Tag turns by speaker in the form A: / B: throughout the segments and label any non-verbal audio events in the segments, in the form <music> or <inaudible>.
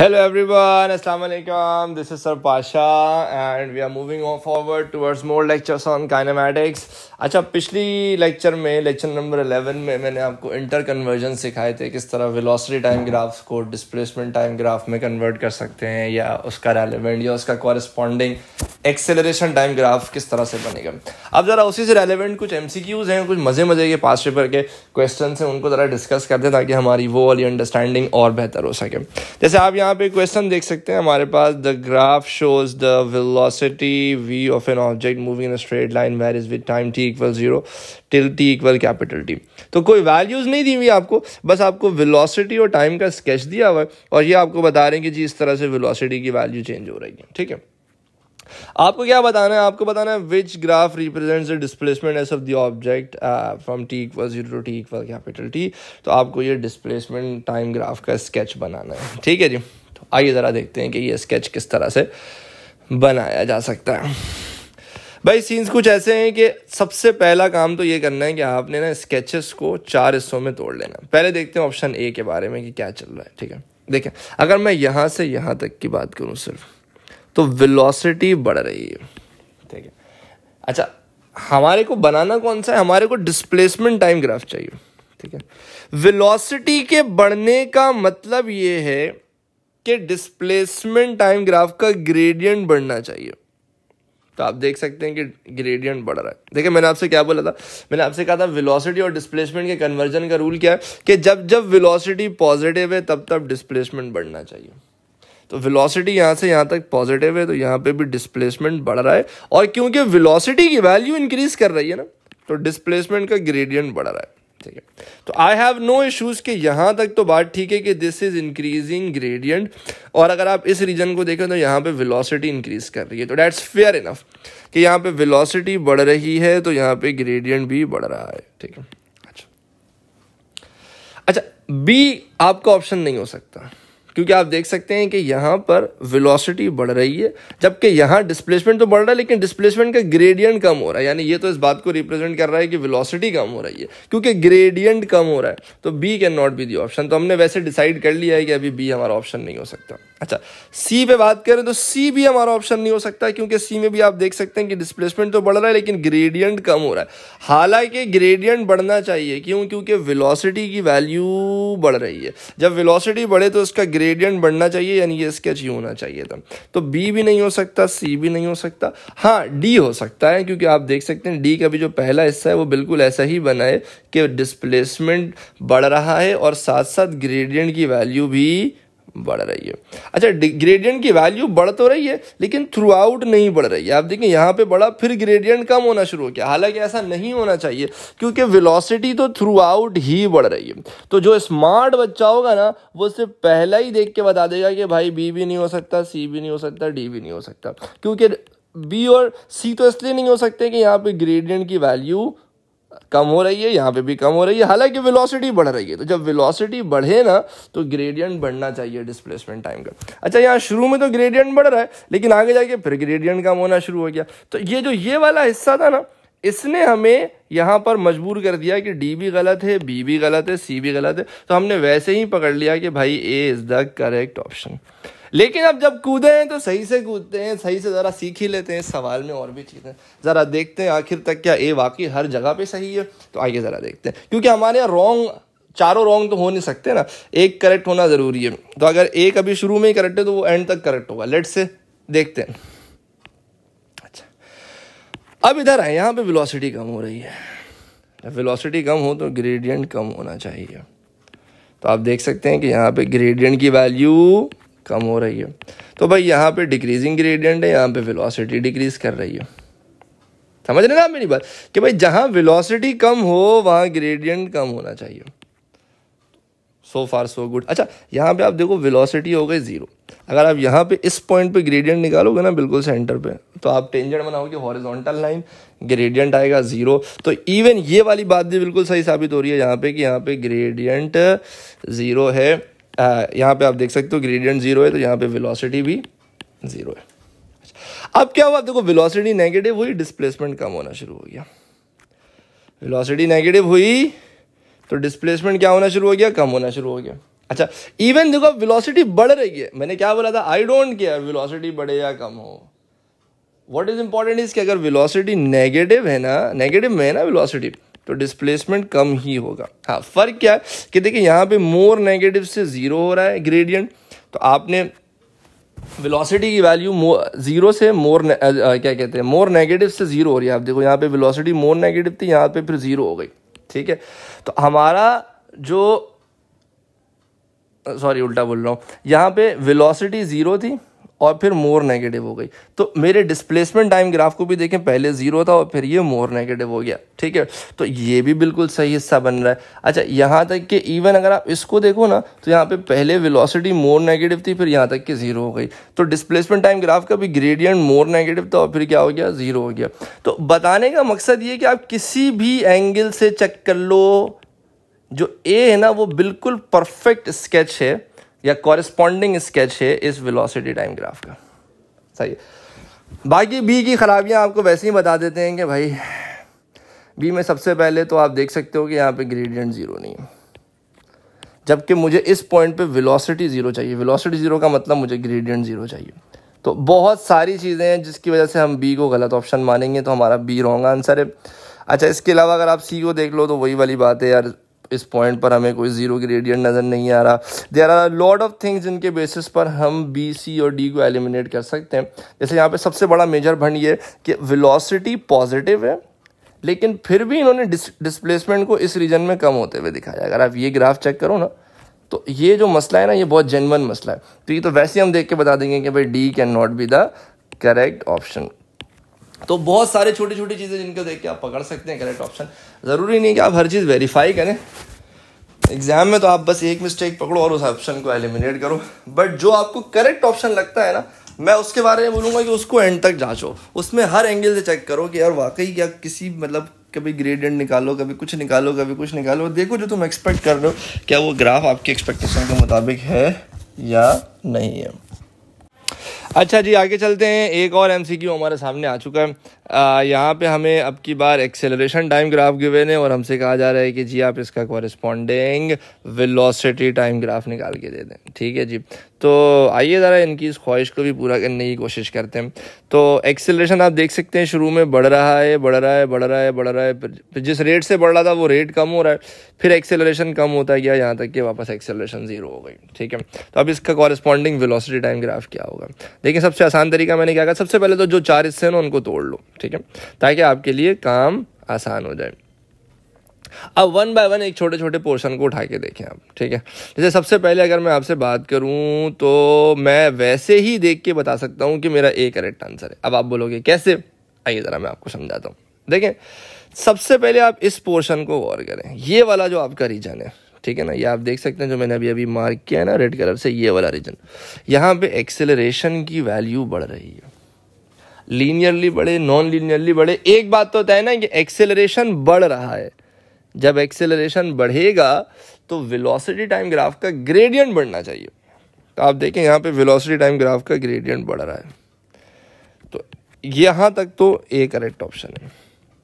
A: Everyone अस्सलाम वालेकुम this is sir Pasha and we are moving on forward towards more lectures on kinematics. अच्छा पिछली lecture में lecture number 11 में मैंने आपको इंटर कन्वर्जन सिखाए थे किस तरह वेलोसिटी टाइम ग्राफ्स को डिस्प्लेसमेंट टाइम ग्राफ में कन्वर्ट कर सकते हैं या उसका रेलिवेंट या उसका कॉरेस्पॉन्डिंग एक्सेलरेशन टाइम ग्राफ किस तरह से बनेगा अब ज़रा उसी से रेलिवेंट कुछ एम हैं कुछ मज़े मज़े के पास पेपर के क्वेश्चन हैं उनको ज़रा डिस्कस कर दें ताकि हमारी वो वाली अंडरस्टैंडिंग और बेहतर हो सके जैसे आप यहाँ पे क्वेश्चन देख सकते हैं हमारे पास the graph shows the velocity V of an object moving in straight line where is with time T equal zero till T equal capital T तो कोई वैल्यूज़ नहीं दी हुई आपको बस आपको वेलोसिटी और टाइम का स्केच दिया हुआ है और ये आपको बता रहे हैं कि जी इस तरह से वेलोसिटी की वैल्यू चेंज हो रही है ठीक है आपको क्या बताना है आपको बताना है which graph represents the displacement S of the object from T equal zero to T equal capital T तो आपको ये डिस्प्लेसमेंट टाइम ग्राफ का स्केच बनाना है ठीक है जी तो आइए ज़रा देखते हैं कि ये स्केच किस तरह से बनाया जा सकता है भाई सीन्स कुछ ऐसे हैं कि सबसे पहला काम तो ये करना है कि आपने ना स्केचेस को चार हिस्सों में तोड़ लेना पहले देखते हैं ऑप्शन ए के बारे में कि क्या चल रहा है ठीक है देखें अगर मैं यहाँ से यहाँ तक की बात करूँ सिर्फ तो वेलोसिटी बढ़ रही है ठीक है अच्छा हमारे को बनाना कौन सा है हमारे को डिस्प्लेसमेंट टाइम ग्राफ चाहिए ठीक है वेलोसिटी के बढ़ने का मतलब ये है कि डिस्प्लेसमेंट टाइम ग्राफ का ग्रेडियंट बढ़ना चाहिए तो आप देख सकते हैं कि ग्रेडियंट बढ़ रहा है देखिए मैंने आपसे क्या बोला था मैंने आपसे कहा था वेलोसिटी और डिस्प्लेसमेंट के कन्वर्जन का रूल क्या है कि जब जब वेलोसिटी पॉजिटिव है तब तब डिस्प्लेसमेंट बढ़ना चाहिए तो वेलोसिटी यहाँ से यहाँ तक पॉजिटिव है तो यहाँ पे भी डिस्प्लेसमेंट बढ़ रहा है और क्योंकि वेलोसिटी की वैल्यू इंक्रीज कर रही है ना तो डिस्प्लेसमेंट का ग्रेडियंट बढ़ रहा है ठीक है तो आई हैव नो इश्यूज़ कि यहाँ तक तो बात ठीक है कि दिस इज़ इंक्रीजिंग ग्रेडियंट और अगर आप इस रीजन को देखें तो यहाँ पे वेलोसिटी इंक्रीज कर रही है तो डैट्स फेयर इनफ कि यहाँ पे वेलोसिटी बढ़ रही है तो यहाँ पे ग्रेडियंट भी बढ़ रहा है ठीक है अच्छा अच्छा बी आपका ऑप्शन नहीं हो सकता क्योंकि आप देख सकते हैं कि यहाँ पर वेलोसिटी बढ़ रही है जबकि यहाँ डिस्प्लेसमेंट तो बढ़ रहा है लेकिन डिस्प्लेसमेंट का ग्रेडियंट कम हो रहा है यानी ये तो इस बात को रिप्रेजेंट कर रहा है कि वेलोसिटी कम हो रही है क्योंकि ग्रेडियंट कम हो रहा है तो B can not be the option तो हमने वैसे डिसाइड कर लिया है कि अभी बी हमारा ऑप्शन नहीं हो सकता अच्छा सी पे बात करें तो सी भी हमारा ऑप्शन नहीं हो सकता क्योंकि सी में भी आप देख सकते हैं कि डिस्प्लेसमेंट तो बढ़ रहा है लेकिन ग्रेडियंट कम हो रहा है हालांकि ग्रेडियंट बढ़ना चाहिए क्यों क्योंकि वेलोसिटी की वैल्यू बढ़ रही है जब वेलोसिटी बढ़े तो उसका ग्रेडियंट बढ़ना चाहिए यानी ये स्केच यू होना चाहिए था तो बी भी नहीं हो सकता सी भी नहीं हो सकता हाँ डी हो सकता है क्योंकि आप देख सकते हैं डी का भी जो पहला हिस्सा है वो बिल्कुल ऐसा ही बना है कि डिस्प्लेसमेंट बढ़ रहा है और साथ साथ ग्रेडियंट की वैल्यू भी बढ़ रही है अच्छा ग्रेडियंट की वैल्यू बढ़ तो रही है लेकिन थ्रू आउट नहीं बढ़ रही है आप देखें यहाँ पे बढ़ा फिर ग्रेडियंट कम होना शुरू हो गया हालांकि ऐसा नहीं होना चाहिए क्योंकि वेलोसिटी तो थ्रू आउट ही बढ़ रही है तो जो स्मार्ट बच्चा होगा ना वो सिर्फ पहला ही देख के बता देगा कि भाई बी भी नहीं हो सकता सी भी नहीं हो सकता डी भी नहीं हो सकता क्योंकि बी और सी तो इसलिए नहीं हो सकते कि यहाँ पर ग्रेडियंट की वैल्यू कम हो रही है यहाँ पे भी कम हो रही है हालांकि वेलोसिटी बढ़ रही है तो जब वेलोसिटी बढ़े ना तो ग्रेडियंट बढ़ना चाहिए डिस्प्लेसमेंट टाइम का अच्छा यहाँ शुरू में तो ग्रेडियंट बढ़ रहा है लेकिन आगे जाके फिर ग्रेडियंट कम होना शुरू हो गया तो ये जो ये वाला हिस्सा था ना इसने हमें यहाँ पर मजबूर कर दिया कि डी भी गलत है बी भी गलत है सी भी गलत है तो हमने वैसे ही पकड़ लिया कि भाई A is the correct option लेकिन अब जब कूदे हैं तो सही से कूदते हैं सही से ज़रा सीख ही लेते हैं सवाल में और भी चीज़ें ज़रा देखते हैं आखिर तक क्या ए वाकई हर जगह पे सही है तो आइए ज़रा देखते हैं क्योंकि हमारे यहाँ रॉन्ग चारों रॉन्ग तो हो नहीं सकते ना एक करेक्ट होना ज़रूरी है तो अगर एक अभी शुरू में ही करेक्ट है तो वो एंड तक करेक्ट होगा लेट से देखते हैं अब इधर है यहाँ पे वेलोसिटी कम हो रही है वेलोसिटी कम हो तो ग्रेडियंट कम होना चाहिए तो आप देख सकते हैं कि यहाँ पे ग्रेडियंट की वैल्यू कम हो रही है तो भाई यहाँ पे डिक्रीजिंग ग्रेडियंट है यहाँ पे वेलोसिटी डिक्रीज कर रही है समझ रहे ना मेरी बात कि भाई जहाँ वेलोसिटी कम हो वहाँ ग्रेडियंट कम होना चाहिए सो फार सो गुड अच्छा यहाँ पे आप देखो वेलोसिटी हो गई ज़ीरो अगर आप यहाँ पे इस पॉइंट पे ग्रेडियंट निकालोगे ना बिल्कुल सेंटर पे तो आप टेंजेंट बनाओगे हॉरिजॉन्टल लाइन ग्रेडियंट आएगा ज़ीरो तो इवन ये वाली बात भी बिल्कुल सही साबित हो रही है यहाँ पे कि यहाँ पे ग्रेडियंट ज़ीरो है यहाँ पे आप देख सकते हो ग्रेडियंट ज़ीरो है तो यहाँ पे वेलोसिटी भी ज़ीरो है अच्छा, अब क्या हुआ देखो वेलोसिटी नेगेटिव हुई डिस्प्लेसमेंट कम होना शुरू हो गया वेलोसिटी नेगेटिव हुई तो डिस्प्लेसमेंट क्या होना शुरू हो गया कम होना शुरू हो गया अच्छा इवन देखो अब वेलोसिटी बढ़ रही है मैंने क्या बोला था आई डोंट केयर वेलोसिटी बढ़े या कम हो व्हाट इज इंपॉर्टेंट इज कि अगर वेलोसिटी नेगेटिव है ना नेगेटिव में है ना वेलोसिटी तो डिस्प्लेसमेंट कम ही होगा हाँ फर्क क्या है कि देखिए यहाँ पे मोर नेगेटिव से ज़ीरो हो रहा है ग्रेडियंट तो आपने वेलोसिटी की वैल्यू ज़ीरो से मोर क्या कहते हैं मोर नेगेटिव से ज़ीरो हो रही है आप देखो यहाँ पे वेलोसिटी मोर नेगेटिव थी यहाँ पे फिर ज़ीरो हो गई ठीक है तो हमारा जो सॉरी उल्टा बोल रहा हूँ यहाँ पे वेलोसिटी ज़ीरो थी और फिर मोर नेगेटिव हो गई तो मेरे डिस्प्लेसमेंट टाइम ग्राफ को भी देखें पहले ज़ीरो था और फिर ये मोर नेगेटिव हो गया ठीक है तो ये भी बिल्कुल सही हिस्सा बन रहा है अच्छा यहाँ तक कि इवन अगर आप इसको देखो ना तो यहाँ पे पहले वेलोसिटी मोर नेगेटिव थी फिर यहाँ तक कि ज़ीरो हो गई तो डिस्प्लेसमेंट टाइम ग्राफ का भी ग्रेडियंट मोर नेगेटिव था और फिर क्या हो गया ज़ीरो हो गया तो बताने का मकसद ये कि आप किसी भी एंगल से चेक कर लो जो ए है ना वो बिल्कुल परफेक्ट स्केच है या कॉरस्पॉन्डिंग स्केच है इस वेलोसिटी टाइम ग्राफ का सही है बाकी बी की ख़राबियाँ आपको वैसे ही बता देते हैं कि भाई बी में सबसे पहले तो आप देख सकते हो कि यहाँ पे ग्रेडियंट ज़ीरो नहीं है जबकि मुझे इस पॉइंट पे वेलोसिटी ज़ीरो चाहिए वेलोसिटी ज़ीरो का मतलब मुझे ग्रेडियंट ज़ीरो चाहिए तो बहुत सारी चीज़ें हैं जिसकी वजह से हम बी को गलत ऑप्शन मानेंगे तो हमारा बी रॉन्ग आंसर है अच्छा इसके अलावा अगर आप सी को देख लो तो वही वाली बात है यार इस पॉइंट पर हमें कोई ज़ीरो की रेडियन नज़र नहीं आ रहा there are lot of things जिनके बेसिस पर हम बी सी और डी को एलिमिनेट कर सकते हैं जैसे यहाँ पे सबसे बड़ा मेजर भंड ये कि विलोसिटी पॉजिटिव है लेकिन फिर भी इन्होंने डिस, डिस्प्लेसमेंट को इस रीजन में कम होते हुए दिखाया अगर आप ये ग्राफ चेक करो ना तो ये जो मसला है ना ये बहुत जेनवन मसला है तो ये तो वैसे हम देख के बता देंगे कि भाई D can not be the correct option तो बहुत सारे छोटी छोटी चीज़ें जिनको देख के आप पकड़ सकते हैं करेक्ट ऑप्शन ज़रूरी नहीं कि आप हर चीज़ वेरीफाई करें एग्जाम में तो आप बस एक मिस्टेक पकड़ो और उस ऑप्शन को एलिमिनेट करो बट जो आपको करेक्ट ऑप्शन लगता है ना मैं उसके बारे में बोलूंगा कि उसको एंड तक जांचो उसमें हर एंगल से चेक करो कि यार वाकई क्या किसी मतलब कभी ग्रेडेंट निकालो कभी कुछ निकालो कभी कुछ निकालो देखो जो तुम एक्सपेक्ट कर रहे हो क्या वो ग्राफ आपकी एक्सपेक्टेशन के मुताबिक है या नहीं है अच्छा जी आगे चलते हैं एक और क्यू हमारे सामने आ चुका है यहाँ पे हमें अब की बार acceleration time graph given और हमसे कहा जा रहा है कि जी आप इसका कॉरेस्पॉन्डिंग वेलोसिटी टाइम ग्राफ निकाल के दे दें ठीक है जी तो आइए ज़रा इनकी इस ख्वाहिश को भी पूरा करने की कोशिश करते हैं तो एक्सेलरेशन आप देख सकते हैं शुरू में बढ़ रहा है बढ़ रहा है बढ़ रहा है बढ़ रहा है फिर जिस रेट से बढ़ रहा था वो रेट कम हो रहा है फिर एक्सेलरेशन कम होता गया यहाँ तक कि वापस एक्सेलरेशन ज़ीरो हो गई ठीक है तो अब इसका कॉरस्पॉन्डिंग वेलोसिटी टाइम ग्राफ क्या होगा देखिए सबसे आसान तरीका मैंने क्या कहा सबसे पहले तो जो चार हिस्से हैं ना उनको तोड़ लो ठीक है ताकि आपके लिए काम आसान हो जाए अब वन बाय वन एक छोटे छोटे पोर्शन को उठा के देखें आप ठीक है जैसे सबसे पहले अगर मैं आपसे बात करूं तो मैं वैसे ही देख के बता सकता हूं कि मेरा ए करेक्ट आंसर है अब आप बोलोगे कैसे आइए ज़रा मैं आपको समझाता हूँ देखें सबसे पहले आप इस पोर्शन को गौर करें ये वाला जो आपका रीजन है ठीक है ना ये आप देख सकते हैं जो मैंने अभी अभी मार्क किया है ना रेड कलर से ये वाला रीजन यहाँ पे एक्सेलरेशन की वैल्यू बढ़ रही है लीनियरली बढ़े नॉन लीनियरली बढ़े एक बात तो होता है ना कि एक्सेलरेशन बढ़ रहा है जब एक्सेलरेशन बढ़ेगा तो वेलोसिटी टाइम ग्राफ का ग्रेडियंट बढ़ना चाहिए तो आप देखें यहाँ पे वेलोसिटी टाइम ग्राफ का ग्रेडियंट बढ़ रहा है तो यहाँ तक तो ए करेक्ट ऑप्शन है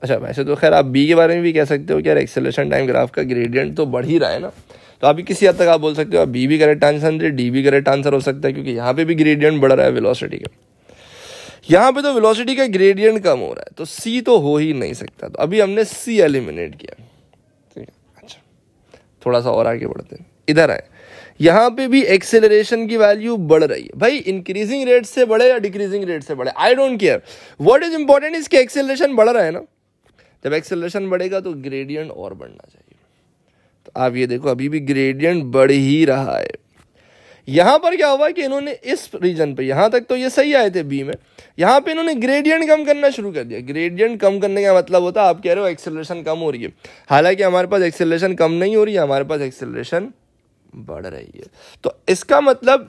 A: अच्छा वैसे तो खैर आप बी के बारे में भी कह सकते हो कि यार एक्सेलेशन टाइम ग्राफ का ग्रेडियंट तो बढ़ ही रहा है ना तो आप किसी हद तक आप बोल सकते हो आप बी भी करेक्ट आंसर डी भी करेक्ट आंसर हो सकता है क्योंकि यहाँ पे भी ग्रेडियंट बढ़ रहा है वेलोसिटी का यहाँ पे तो वेलोसिटी का ग्रेडियंट कम हो रहा है तो सी तो हो ही नहीं सकता तो अभी हमने सी एलिमिनेट किया थोड़ा सा और आगे बढ़ते हैं इधर आए यहाँ पे भी एक्सेलरेशन की वैल्यू बढ़ रही है भाई इंक्रीजिंग रेट से बढ़े या डिक्रीजिंग रेट से बढ़े I don't care what is important इसके एक्सेलरेशन बढ़ रहा है ना जब एक्सेलरेशन बढ़ेगा तो ग्रेडियंट और बढ़ना चाहिए तो आप ये देखो अभी भी ग्रेडियंट बढ़ ही रहा है यहाँ पर क्या हुआ कि इन्होंने इस रीजन पे यहाँ तक तो ये सही आए थे बी में यहाँ पे इन्होंने ग्रेडियंट कम करना शुरू कर दिया ग्रेडियंट कम करने का मतलब होता है आप कह रहे हो एक्सेलरेशन कम हो रही है हालांकि हमारे पास एक्सेलरेशन कम नहीं हो रही है हमारे पास एक्सेलरेशन बढ़ रही है तो इसका मतलब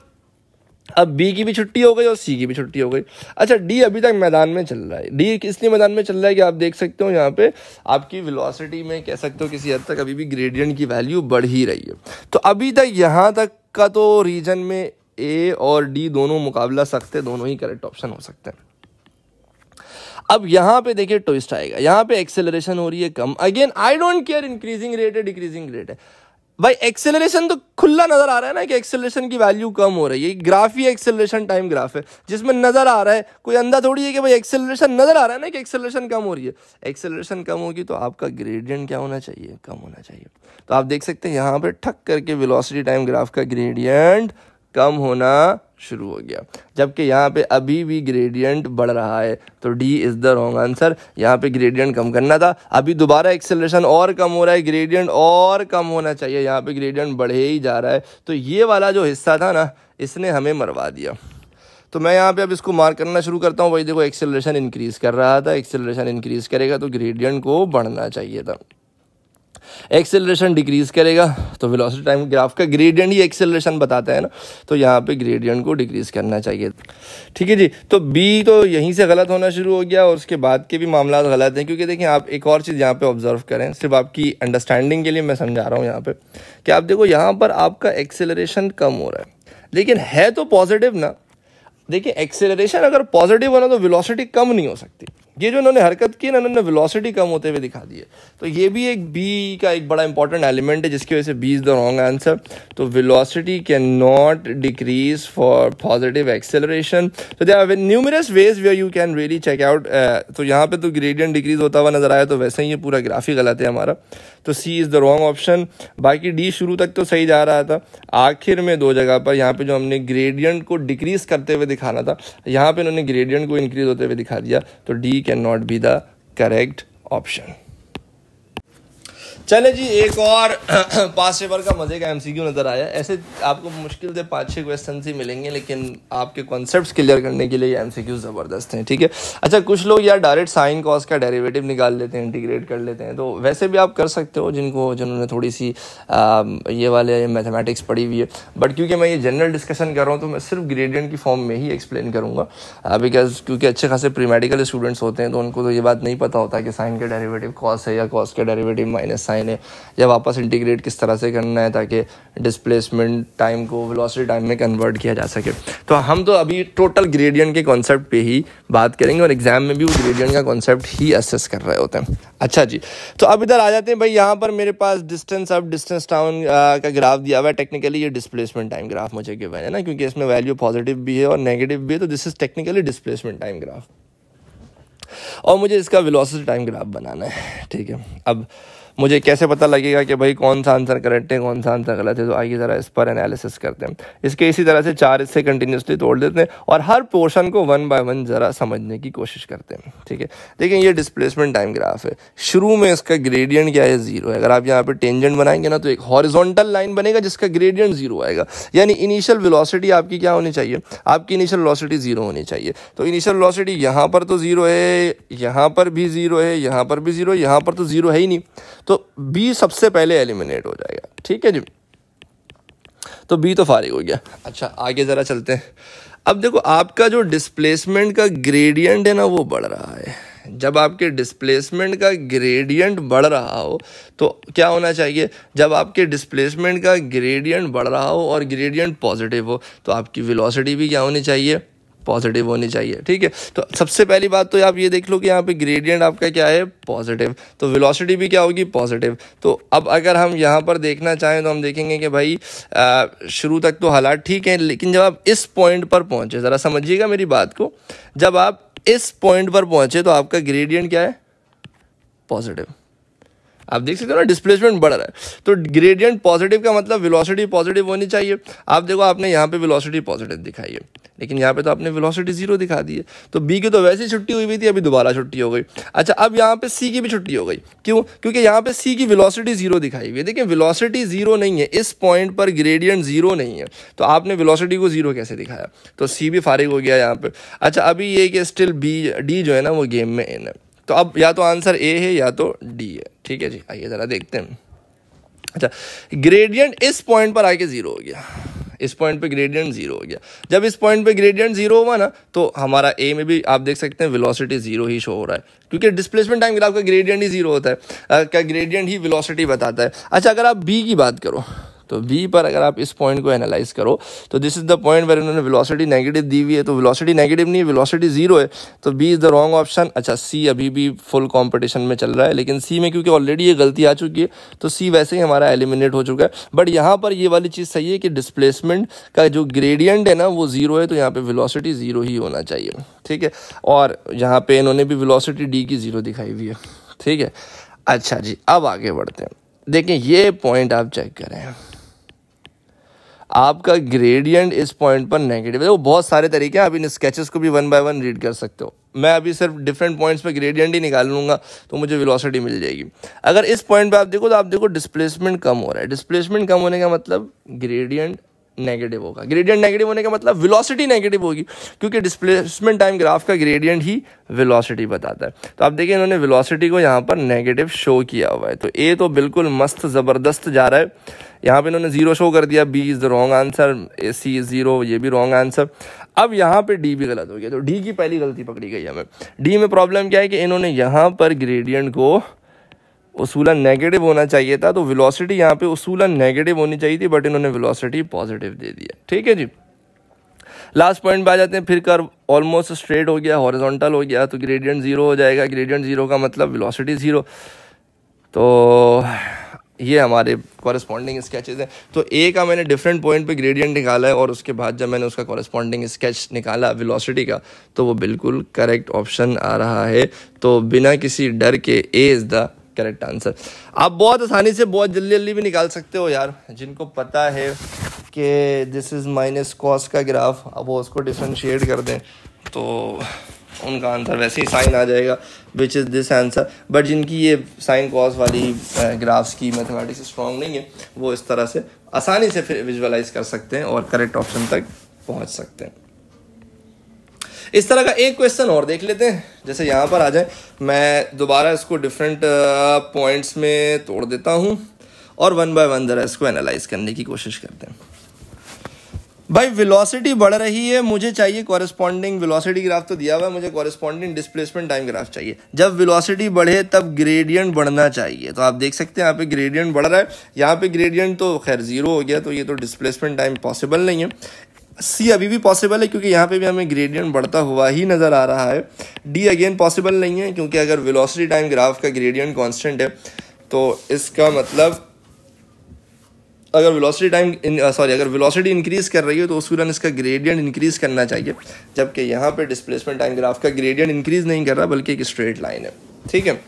A: अब बी की भी छुट्टी हो गई और सी की भी छुट्टी हो गई अच्छा डी अभी तक मैदान में चल रहा है डी इसलिए मैदान में चल रहा है कि आप देख सकते हो यहाँ पे आपकी वेलोसिटी में कह सकते हो किसी हद तक अभी भी ग्रेडियंट की वैल्यू बढ़ ही रही है तो अभी तक यहाँ तक का तो रीजन में ए और डी दोनों मुकाबला सकते दोनों ही करेक्ट ऑप्शन हो सकते हैं अब यहां पे देखिए ट्विस्ट आएगा यहां पे एक्सेलरेशन हो रही है कम again I don't care increasing rate है डिक्रीजिंग रेट है भाई एक्सेलरेशन तो खुला नजर आ रहा है ना कि एक्सेलरेशन की वैल्यू कम हो रही है ग्राफ ही एक्सेलरेशन टाइम ग्राफ है जिसमें नजर आ रहा है कोई अंधा थोड़ी है कि भाई एक्सेलरेशन नजर आ रहा है ना कि एक्सेलरेशन कम हो रही है एक्सेलरेशन कम होगी तो आपका ग्रेडियंट क्या होना चाहिए कम होना चाहिए तो आप देख सकते हैं यहाँ पर ठक करके विलोसिटी टाइम ग्राफ का ग्रेडियंट कम होना शुरू हो गया जबकि यहाँ पे अभी भी ग्रेडियंट बढ़ रहा है तो D is the wrong answer यहाँ पे ग्रेडियंट कम करना था अभी दोबारा एक्सेलरेशन और कम हो रहा है ग्रेडियंट और कम होना चाहिए यहाँ पे ग्रेडियंट बढ़े ही जा रहा है तो ये वाला जो हिस्सा था ना इसने हमें मरवा दिया तो मैं यहाँ पे अब इसको मार्क करना शुरू करता हूँ वही देखो एक्सेलरेशन इंक्रीज़ कर रहा था एक्सेलरेशन इंक्रीज़ करेगा तो ग्रेडियंट को बढ़ना चाहिए था एक्सेलरेशन डिक्रीज करेगा तो वेलोसिटी टाइम ग्राफ का ग्रेडियंट ही एक्सेलरेशन बताता है ना तो यहाँ पे ग्रेडियंट को डिक्रीज करना चाहिए ठीक है जी तो बी तो यहीं से गलत होना शुरू हो गया और उसके बाद के भी मामला गलत हैं क्योंकि देखिए आप एक और चीज़ यहाँ पर ऑब्जर्व करें सिर्फ आपकी अंडरस्टैंडिंग के लिए मैं समझा रहा हूँ यहाँ पर कि आप देखो यहाँ पर आपका एक्सेलरेशन कम हो रहा है लेकिन है तो पॉजिटिव ना देखिए एक्सेलरेशन अगर पॉजिटिव होना तो वेलोसिटी कम नहीं हो सकती ये जो इन्होंने हरकत की ना इन्होंने वेलोसिटी कम होते हुए दिखा दी है तो ये भी एक बी का एक बड़ा इंपॉर्टेंट एलिमेंट है जिसकी वजह से B is the wrong answer तो velocity can not decrease for positive acceleration तो they are numerous ways where you can really check out तो यहाँ पे तो ग्रेडियंट डिक्रीज होता हुआ नज़र आया तो वैसे ही ये पूरा ग्राफी गलत है हमारा तो C is the wrong option बाकी डी शुरू तक तो सही जा रहा था आखिर में दो जगह पर यहाँ पर जो हमने ग्रेडियंट को डिक्रीज़ करते हुए दिखाना था यहाँ पर इन्होंने ग्रेडियंट को इंक्रीज होते हुए दिखा दिया तो D cannot be the correct option चले जी एक और <clears throat> पाँच पेपर का मज़े का एमसीक्यू नज़र आया ऐसे आपको मुश्किल से पाँच छः क्वेश्चन ही मिलेंगे लेकिन आपके कॉन्सेप्ट क्लियर करने के लिए एम सी क्यू ज़बरदस्त हैं ठीक है अच्छा कुछ लोग यार डायरेक्ट साइन कॉस का डेरिवेटिव निकाल लेते हैं इंटीग्रेट कर लेते हैं तो वैसे भी आप कर सकते हो जिनको जिन्होंने थोड़ी सी आ, ये वाले मैथमेटिक्स पढ़ी हुई है बट क्योंकि मैं ये जनरल डिस्कशन कर रहा हूँ तो मैं सिर्फ ग्रेडियंट की फॉर्म में ही एक्सप्लेन करूँगा बिकॉज क्योंकि अच्छे खासे प्री मेडिकल स्टूडेंट्स होते हैं तो उनको तो ये बात नहीं पता होता कि साइन का डेरेवेटिव कॉस है या कॉस का डेरेवेटिव माइनस साइन है या वापस इंटीग्रेट किस तरह से करना है ताकि डिस्प्लेसमेंट टाइम को वेलोसिटी टाइम में कन्वर्ट किया जा सके तो हम तो अभी टोटल ग्रेडियंट के कॉन्सेप्ट पे ही बात करेंगे और एग्ज़ाम में भी वो ग्रेडियंट का कॉन्सेप्ट ही असेस कर रहे होते हैं अच्छा जी तो अब इधर आ जाते हैं भाई यहाँ पर मेरे पास डिस्टेंस अब डिस्टेंस टाउन का ग्राफ दिया हुआ है टेक्निकली ये डिस्प्लेसमेंट टाइम ग्राफ मुझे गिवन है ना क्योंकि इसमें वैल्यू पॉजिटिव भी है और नेगेटिव भी है तो this is technically displacement time graph और मुझे इसका वेलोसिटी टाइम ग्राफ बनाना है ठीक है अब मुझे कैसे पता लगेगा कि भाई कौन सा आंसर करेक्ट है कौन सा आंसर गलत है तो आइए ज़रा इस पर एनालिसिस करते हैं इसके इसी तरह से चार हिस्से कंटिन्यूसली तोड़ देते हैं और हर पोर्शन को वन बाय वन ज़रा समझने की कोशिश करते हैं ठीक है देखिए ये डिस्प्लेसमेंट टाइम ग्राफ है शुरू में इसका ग्रेडियंट क्या है ज़ीरो है अगर आप यहाँ पर टेंजेंट बनाएंगे ना तो एक हॉरिजोंटल लाइन बनेगा जिसका ग्रेडियंट ज़ीरो आएगा यानी इनिशियल विलॉसिटी आपकी क्या होनी चाहिए आपकी इनिशियल वेलोसिटी ज़ीरो होनी चाहिए तो इनिशियल वेलोसिटी यहाँ पर तो ज़ीरो है यहाँ पर भी ज़ीरो है यहाँ पर भी ज़ीरो है यहाँ पर तो ज़ीरो है ही नहीं तो बी सबसे पहले एलिमिनेट हो जाएगा ठीक है जी तो बी तो फारिग हो गया अच्छा आगे ज़रा चलते हैं अब देखो आपका जो डिस्प्लेसमेंट का ग्रेडियंट है ना वो बढ़ रहा है जब आपके डिस्प्लेसमेंट का ग्रेडियंट बढ़ रहा हो तो क्या होना चाहिए जब आपके डिस्प्लेसमेंट का ग्रेडियंट बढ़ रहा हो और ग्रेडियंट पॉजिटिव हो तो आपकी वेलोसिटी भी क्या होनी चाहिए पॉजिटिव होनी चाहिए ठीक है तो सबसे पहली बात तो आप ये देख लो कि यहाँ पे ग्रेडियंट आपका क्या है पॉजिटिव तो वेलोसिटी भी क्या होगी पॉजिटिव तो अब अगर हम यहाँ पर देखना चाहें तो हम देखेंगे कि भाई शुरू तक तो हालात ठीक हैं लेकिन जब आप इस पॉइंट पर पहुँचे ज़रा समझिएगा मेरी बात को जब आप इस पॉइंट पर पहुँचे तो आपका ग्रेडियंट क्या है पॉजिटिव आप देख सकते हो ना डिस्प्लेसमेंट बढ़ रहा है तो ग्रेडियंट पॉजिटिव का मतलब वेलोसिटी पॉजिटिव होनी चाहिए आप देखो आपने यहाँ पे वेलोसिटी पॉजिटिव दिखाई है लेकिन यहाँ पे तो आपने वेलोसिटी जीरो दिखा दी है तो बी की तो वैसे ही छुट्टी हुई हुई थी अभी दोबारा छुट्टी हो गई अच्छा अब यहाँ पे सी की भी छुट्टी हो गई क्यों क्योंकि यहाँ पे सी की विलोसिटी जीरो दिखाई हुई है देखिए विलोसिटी जीरो नहीं है इस पॉइंट पर ग्रेडियंट जीरो नहीं है तो आपने विलोसिटी को जीरो कैसे दिखाया तो सी भी फारिग हो गया यहाँ पर अच्छा अभी ये कि स्टिल बी डी जो है ना वो गेम में इन है तो अब या तो आंसर ए है या तो डी है ठीक है जी आइए ज़रा देखते हैं अच्छा ग्रेडियंट इस पॉइंट पर आके ज़ीरो हो गया इस पॉइंट पे ग्रेडियंट जीरो हो गया जब इस पॉइंट पे ग्रेडियंट जीरो हुआ ना तो हमारा ए में भी आप देख सकते हैं वेलोसिटी जीरो ही शो हो रहा है क्योंकि डिस्प्लेसमेंट टाइम ग्राफ का ग्रेडियंट ही जीरो होता है क्या का ग्रेडियंट ही वेलोसिटी बताता है अच्छा अगर आप बी की बात करो तो बी पर अगर आप इस पॉइंट को एनालाइज करो तो this is the point where इन्होंने वेलोसिटी नेगेटिव दी हुई है तो वेलोसिटी नेगेटिव नहीं वेलोसिटी जीरो है तो B is the wrong option अच्छा सी अभी भी फुल कॉम्पिटिशन में चल रहा है लेकिन सी में क्योंकि ऑलरेडी ये गलती आ चुकी है तो सी वैसे ही हमारा एलिमिनेट हो चुका है बट यहाँ पर ये वाली चीज़ सही है कि डिस्प्लेसमेंट का जो ग्रेडियंट है ना वो ज़ीरो है तो यहाँ पर विलोसिटी ज़ीरो ही होना चाहिए ठीक है और यहाँ पर इन्होंने भी विलोसिटी डी की ज़ीरो दिखाई हुई है ठीक है अच्छा जी अब आगे बढ़ते हैं देखें ये पॉइंट आप चेक करें आपका ग्रेडियंट इस पॉइंट पर नेगेटिव है वो बहुत सारे तरीके हैं आप इन स्केचेस को भी वन बाय वन रीड कर सकते हो मैं अभी सिर्फ डिफरेंट पॉइंट्स पे ग्रेडियंट ही निकाल लूँगा तो मुझे वेलोसिटी मिल जाएगी अगर इस पॉइंट पे आप देखो तो आप देखो डिस्प्लेसमेंट कम हो रहा है डिस्प्लेसमेंट कम होने का मतलब ग्रेडियंट नेगेटिव होगा ग्रेडियंट नेगेटिव होने का मतलब वेलोसिटी नेगेटिव होगी क्योंकि डिस्प्लेसमेंट टाइम ग्राफ का ग्रेडियंट ही वेलोसिटी बताता है तो आप देखिए इन्होंने वेलोसिटी को यहाँ पर नेगेटिव शो किया हुआ है तो ए तो बिल्कुल मस्त ज़बरदस्त जा रहा है यहाँ पे इन्होंने ज़ीरो शो कर दिया B is the wrong answer A C is zero ये भी रॉन्ग आंसर अब यहाँ पे डी भी गलत हो गया तो डी की पहली गलती पकड़ी गई हमें डी में प्रॉब्लम क्या है कि इन्होंने यहाँ पर ग्रेडियंट को उसूला नेगेटिव होना चाहिए था तो विलोसिटी यहाँ पे उसूला नेगेटिव होनी चाहिए थी बट इन्होंने विलोसिटी पॉजिटिव दे दिया ठीक है जी लास्ट पॉइंट पे आ जाते हैं फिर कर ऑलमोस्ट स्ट्रेट हो गया हॉरिजॉन्टल हो गया तो ग्रेडियंट ज़ीरो हो जाएगा ग्रेडियंट ज़ीरो का मतलब विलोसिटी ज़ीरो तो ये हमारे कॉरेस्पॉन्डिंग स्केचेज हैं तो ए का मैंने डिफरेंट पॉइंट पे ग्रेडियंट निकाला है और उसके बाद जब मैंने उसका कॉरेस्पॉन्डिंग स्केच निकाला वेलोसिटी का तो वो बिल्कुल करेक्ट ऑप्शन आ रहा है तो बिना किसी डर के A is the correct answer आप बहुत आसानी से बहुत जल्दी जल्दी भी निकाल सकते हो यार जिनको पता है कि दिस इज़ माइनस कॉस का ग्राफ अब वो उसको डिफ्रेंशिएट कर दें तो उनका आंसर वैसे ही साइन आ जाएगा which is this answer but जिनकी ये साइन कॉस वाली ग्राफ्स की मैथमेटिक्स स्ट्रॉन्ग नहीं है वो इस तरह से आसानी से फिर विजुअलाइज कर सकते हैं और करेक्ट ऑप्शन तक पहुँच सकते हैं इस तरह का एक क्वेश्चन और देख लेते हैं जैसे यहाँ पर आ जाए मैं दोबारा इसको डिफरेंट पॉइंट्स में तोड़ देता हूँ और वन बाय वन ज़रा इसको एनालाइज करने की कोशिश करते हैं भाई वेलोसिटी बढ़ रही है मुझे चाहिए कॉरेस्पॉन्डिंग वेलोसिटी ग्राफ तो दिया हुआ है मुझे कॉरेस्पॉन्डिंग डिस्प्लेसमेंट टाइम ग्राफ चाहिए जब वेलोसिटी बढ़े तब ग्रेडियंट बढ़ना चाहिए तो आप देख सकते हैं यहाँ पे ग्रेडियंट बढ़ रहा है यहाँ पे ग्रेडियंट तो खैर जीरो हो गया तो ये तो डिस्प्लेसमेंट टाइम पॉसिबल नहीं है सी अभी भी पॉसिबल है क्योंकि यहाँ पे भी हमें ग्रेडियंट बढ़ता हुआ ही नज़र आ रहा है डी अगेन पॉसिबल नहीं है क्योंकि अगर विलोसिटी टाइम ग्राफ का ग्रेडियंट कॉन्स्टेंट है तो इसका मतलब अगर वेलोसिटी टाइम सॉरी अगर वेलोसिटी इंक्रीज़ कर रही है तो उस फिलन इसका ग्रेडियंट इंक्रीज़ करना चाहिए जबकि यहाँ पर डिस्प्लेसमेंट टाइम ग्राफ का ग्रेडियंट इंक्रीज़ नहीं कर रहा बल्कि एक स्ट्रेट लाइन है ठीक है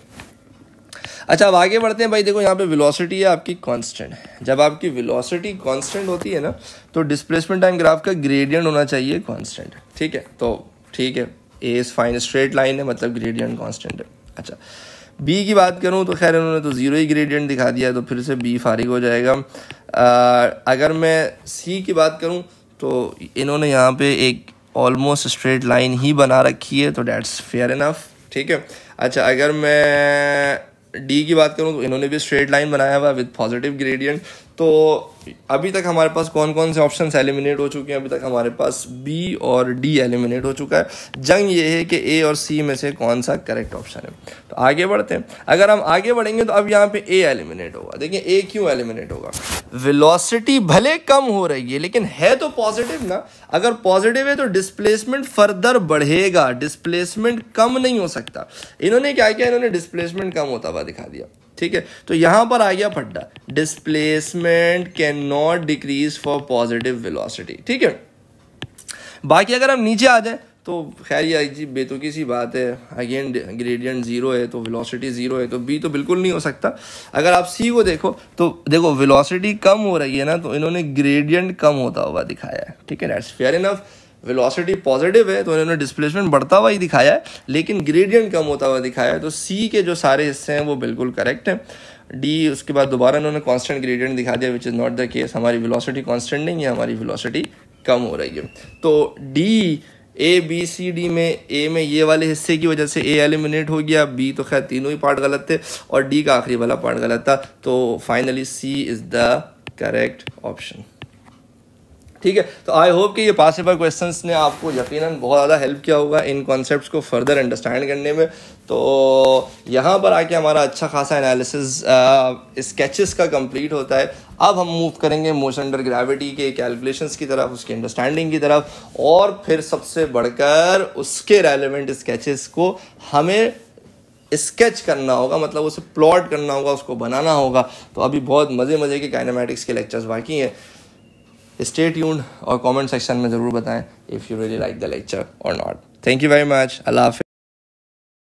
A: अच्छा अब आगे बढ़ते हैं भाई देखो यहाँ पे वेलोसिटी है आपकी कांस्टेंट है जब आपकी वेलोसिटी कांस्टेंट होती है ना तो डिस्प्लेसमेंट टाइम ग्राफ का ग्रेडियंट होना चाहिए कांस्टेंट ठीक है तो ठीक है ए इस फाइन स्ट्रेट लाइन है मतलब ग्रेडियंट कांस्टेंट है अच्छा बी की बात करूँ तो खैर उन्होंने तो ज़ीरो ही ग्रेडियंट दिखा दिया तो फिर से बी फारिग हो जाएगा अगर मैं सी की बात करूं तो इन्होंने यहाँ पे एक ऑलमोस्ट स्ट्रेट लाइन ही बना रखी है तो डैट्स फेयर इनफ ठीक है अच्छा अगर मैं डी की बात करूँ तो इन्होंने भी स्ट्रेट लाइन बनाया हुआ विद पॉजिटिव ग्रेडियंट तो अभी तक हमारे पास कौन कौन से ऑप्शन एलिमिनेट हो चुके हैं अभी तक हमारे पास बी और डी एलिमिनेट हो चुका है जंग ये है कि ए और सी में से कौन सा करेक्ट ऑप्शन है तो आगे बढ़ते हैं अगर हम आगे बढ़ेंगे तो अब यहाँ पे ए एलिमिनेट होगा देखिए ए क्यों एलिमिनेट होगा वेलोसिटी भले कम हो रही है लेकिन है तो पॉजिटिव ना अगर पॉजिटिव है तो डिस्प्लेसमेंट फर्दर बढ़ेगा डिस्प्लेसमेंट कम नहीं हो सकता इन्होंने क्या किया इन्होंने डिस्प्लेसमेंट कम होता हुआ दिखा दिया ठीक है तो यहां पर आ गया फड्डा displacement can not decrease for positive velocity ठीक है बाकी अगर हम नीचे आ जाए तो खैर ये जी बेतुकी सी बात है अगेन ग्रेडियंट ज़ीरो है तो वेलोसिटी ज़ीरो है तो बी तो बिल्कुल नहीं हो सकता अगर आप सी को देखो तो देखो वेलोसिटी कम हो रही है ना तो इन्होंने ग्रेडियंट कम होता हुआ दिखाया है ठीक है that's fair enough velocity positive है तो उन्होंने डिस्प्लेसमेंट बढ़ता हुआ ही दिखाया है लेकिन ग्रेडियंट कम होता हुआ दिखाया है तो सी के जो सारे हिस्से हैं वो बिल्कुल करेक्ट हैं डी उसके बाद दोबारा इन्होंने कांस्टेंट ग्रेडियंट दिखा दिया which is not the case हमारी वेलोसिटी कॉन्स्टेंट नहीं है हमारी वेलोसिटी कम हो रही है तो D A B C D में ए में ये वाले हिस्से की वजह से ए एलिमिनेट हो गया बी तो खैर तीनों ही पार्ट गलत थे और डी का आखिरी वाला पार्ट गलत था तो finally C is the correct option ठीक है तो आई होप कि ये पासिबल क्वेश्चन ने आपको यकीन बहुत ज़्यादा हेल्प किया होगा इन कॉन्सेप्ट को फर्दर अंडरस्टैंड करने में तो यहाँ पर आके हमारा अच्छा खासा एनालिसिस स्केचेस का कंप्लीट होता है अब हम मूव करेंगे मोशन अंडर ग्रेविटी के कैलकुलेशंस की तरफ उसकी अंडरस्टैंडिंग की तरफ और फिर सबसे बढ़कर उसके रेलिवेंट स्केचेस को हमें स्केच करना होगा मतलब उसे प्लॉट करना होगा उसको बनाना होगा तो अभी बहुत मज़े मज़े के काइनामेटिक्स के लेक्चर्स बाकी हैं स्टे ट्यून्ड और कमेंट सेक्शन में ज़रूर बताएं if you really like the lecture और not thank you very much Allah